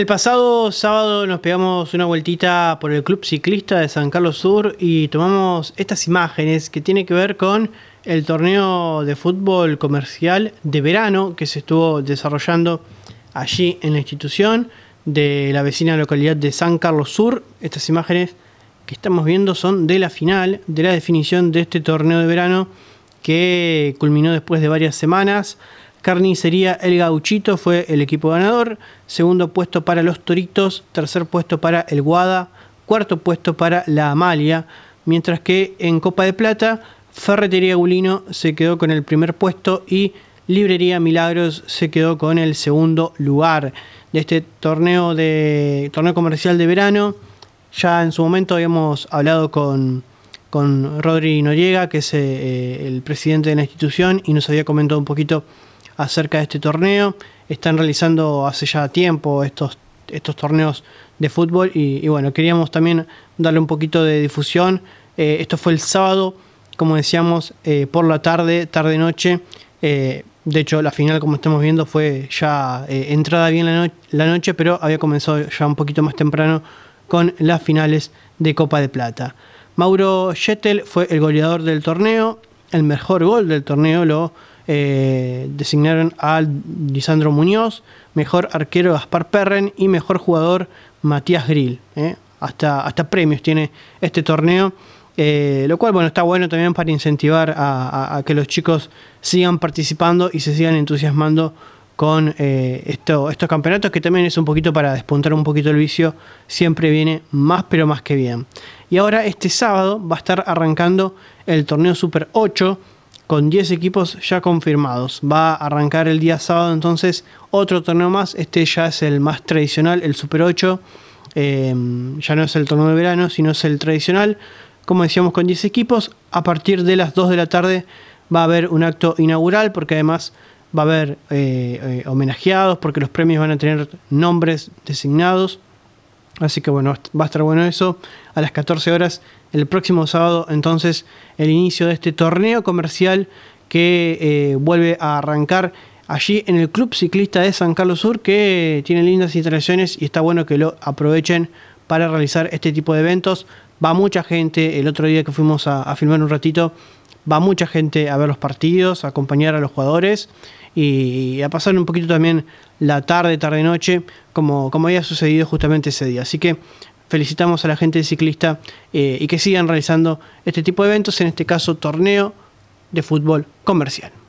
El pasado sábado nos pegamos una vueltita por el Club Ciclista de San Carlos Sur y tomamos estas imágenes que tienen que ver con el torneo de fútbol comercial de verano que se estuvo desarrollando allí en la institución de la vecina localidad de San Carlos Sur. Estas imágenes que estamos viendo son de la final, de la definición de este torneo de verano que culminó después de varias semanas. Carnicería El Gauchito fue el equipo ganador, segundo puesto para los Toritos, tercer puesto para el Guada, cuarto puesto para la Amalia, mientras que en Copa de Plata Ferretería Gulino se quedó con el primer puesto y Librería Milagros se quedó con el segundo lugar de este torneo de torneo comercial de verano. Ya en su momento habíamos hablado con, con Rodri Noriega, que es eh, el presidente de la institución, y nos había comentado un poquito acerca de este torneo. Están realizando hace ya tiempo estos, estos torneos de fútbol y, bueno, queríamos también darle un poquito de difusión. Eh, esto fue el sábado, como decíamos, eh, por la tarde, tarde-noche. Eh, de hecho, la final, como estamos viendo, fue ya entrada bien la, la noche, pero había comenzado ya un poquito más temprano con las finales de Copa de Plata. Mauro Yettel fue el goleador del torneo, el mejor gol del torneo lo eh, designaron a Lisandro Muñoz, mejor arquero Gaspar Perren y mejor jugador Matías Grill. Eh. Hasta, hasta premios tiene este torneo. Eh, lo cual, bueno, está bueno también para incentivar a, que los chicos sigan participando y se sigan entusiasmando con estos campeonatos, que también es un poquito para despuntar un poquito el vicio, siempre viene más, pero más que bien. Y ahora este sábado va a estar arrancando el torneo Super 8 con 10 equipos ya confirmados. Va a arrancar el día sábado entonces otro torneo más, este ya es el más tradicional, el Super 8, em, ya no es el torneo de verano, sino es el tradicional, como decíamos, con 10 equipos. A partir de las 2 de la tarde va a haber un acto inaugural, porque además va a haber eh, eh, homenajeados, porque los premios van a tener nombres designados. Así que bueno, va a estar bueno eso. A las 14 horas el próximo sábado, entonces, el inicio de este torneo comercial que eh, vuelve a arrancar allí en el Club Ciclista de San Carlos Sur, que tiene lindas instalaciones y está bueno que lo aprovechen para realizar este tipo de eventos va mucha gente. El otro día que fuimos a, filmar un ratito, va mucha gente a ver los partidos, a acompañar a los jugadores y a pasar un poquito también la tarde, tarde, noche, como, como había sucedido justamente ese día. Así que felicitamos a la gente de ciclista eh, y que sigan realizando este tipo de eventos, en este caso torneo de fútbol comercial.